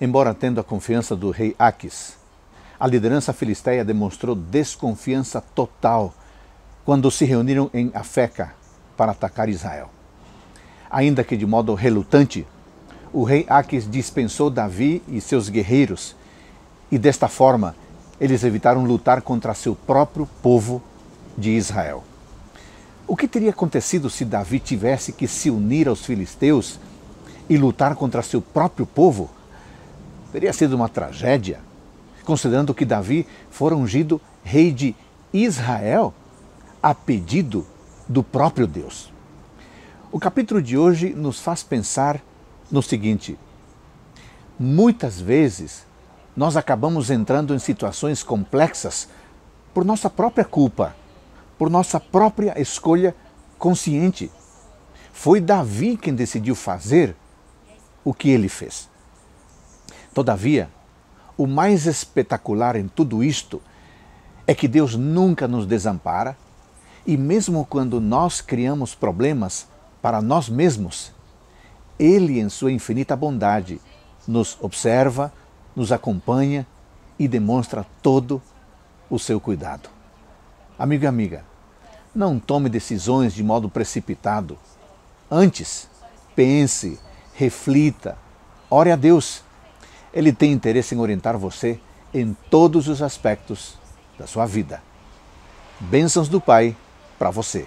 embora tendo a confiança do rei Aques. A liderança filisteia demonstrou desconfiança total quando se reuniram em Afeca para atacar Israel. Ainda que de modo relutante, o rei Aques dispensou Davi e seus guerreiros, e desta forma eles evitaram lutar contra seu próprio povo de Israel. O que teria acontecido se Davi tivesse que se unir aos filisteus e lutar contra seu próprio povo? Teria sido uma tragédia, considerando que Davi fora ungido rei de Israel a pedido do próprio Deus. O capítulo de hoje nos faz pensar no seguinte: muitas vezes nós acabamos entrando em situações complexas por nossa própria culpa, por nossa própria escolha consciente. Foi Davi quem decidiu fazer o que ele fez. Todavia, o mais espetacular em tudo isto é que Deus nunca nos desampara e, mesmo quando nós criamos problemas para nós mesmos, Ele, em Sua infinita bondade, nos observa, nos acompanha e demonstra todo o seu cuidado. Amigo e amiga, não tome decisões de modo precipitado. Antes, pense, reflita, ore a Deus ele tem interesse em orientar você em todos os aspectos da sua vida. Bênçãos do Pai para você.